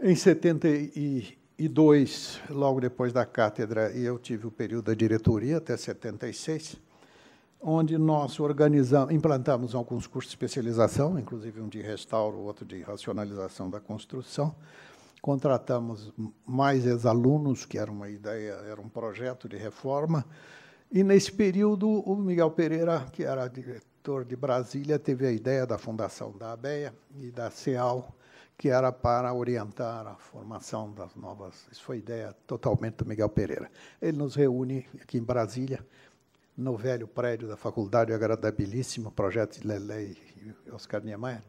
Em 72, logo depois da cátedra, eu tive o período da diretoria até 76, onde nós organizamos, implantamos alguns cursos de especialização, inclusive um de restauro, outro de racionalização da construção. Contratamos mais ex-alunos, que era uma ideia, era um projeto de reforma. E nesse período, o Miguel Pereira, que era diretor de Brasília, teve a ideia da fundação da ABEA e da CEAL, que era para orientar a formação das novas. Isso foi ideia totalmente do Miguel Pereira. Ele nos reúne aqui em Brasília, no velho prédio da faculdade, o agradabilíssimo, projeto de Lele e Oscar Niemeyer.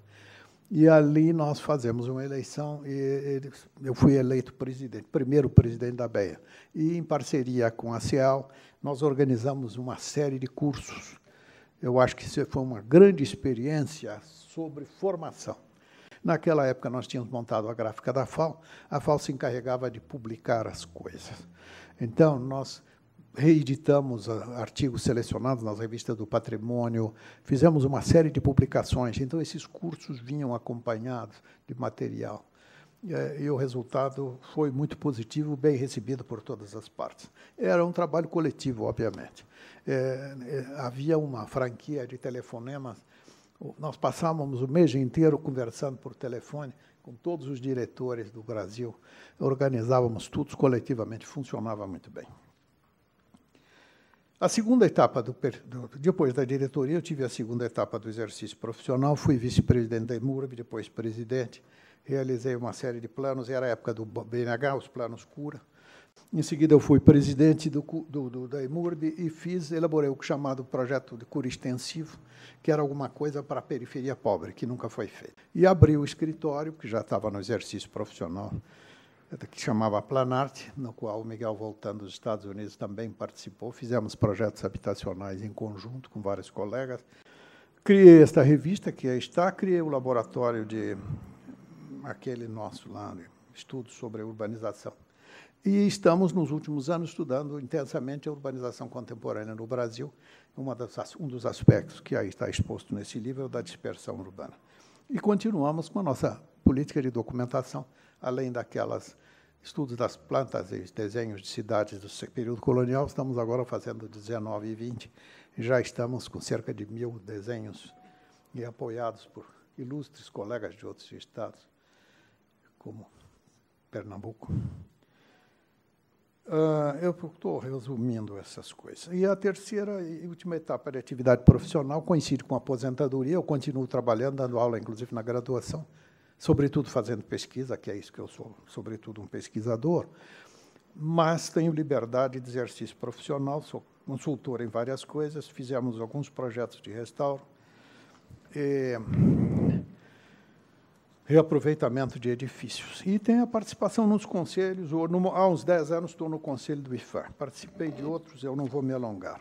E ali nós fazemos uma eleição e eu fui eleito presidente, primeiro presidente da BEA. E em parceria com a CEAL, nós organizamos uma série de cursos. Eu acho que isso foi uma grande experiência sobre formação. Naquela época, nós tínhamos montado a gráfica da FAO, a FAO se encarregava de publicar as coisas. Então, nós reeditamos ah, artigos selecionados nas revistas do patrimônio, fizemos uma série de publicações. Então, esses cursos vinham acompanhados de material. Eh, e o resultado foi muito positivo, bem recebido por todas as partes. Era um trabalho coletivo, obviamente. É, havia uma franquia de telefonemas nós passávamos o mês inteiro conversando por telefone com todos os diretores do Brasil, organizávamos tudo coletivamente, funcionava muito bem. A segunda etapa, do, depois da diretoria, eu tive a segunda etapa do exercício profissional, fui vice-presidente da IMURB, depois presidente, realizei uma série de planos, era a época do BNH, os planos cura, em seguida, eu fui presidente do, do, do da IMURB e fiz, elaborei o é chamado projeto de cura extensivo, que era alguma coisa para a periferia pobre, que nunca foi feito. E abri o escritório, que já estava no exercício profissional, que chamava Planarte, no qual o Miguel Voltando dos Estados Unidos também participou. Fizemos projetos habitacionais em conjunto com vários colegas. Criei esta revista, que aí é está, criei o laboratório de aquele nosso lá, estudo sobre urbanização. E estamos, nos últimos anos, estudando intensamente a urbanização contemporânea no Brasil. Das, um dos aspectos que aí está exposto nesse livro é o da dispersão urbana. E continuamos com a nossa política de documentação, além daquelas estudos das plantas e desenhos de cidades do período colonial, estamos agora fazendo 19 e 20, já estamos com cerca de mil desenhos e apoiados por ilustres colegas de outros estados, como Pernambuco, Uh, eu estou resumindo essas coisas. E a terceira e última etapa de atividade profissional coincide com a aposentadoria. Eu continuo trabalhando, dando aula, inclusive, na graduação, sobretudo fazendo pesquisa, que é isso que eu sou, sobretudo um pesquisador. Mas tenho liberdade de exercício profissional, sou consultor em várias coisas, fizemos alguns projetos de restauro. E eh, reaproveitamento de edifícios. E tem a participação nos conselhos, ou no, há uns 10 anos estou no conselho do IFAR. Participei de outros, eu não vou me alongar.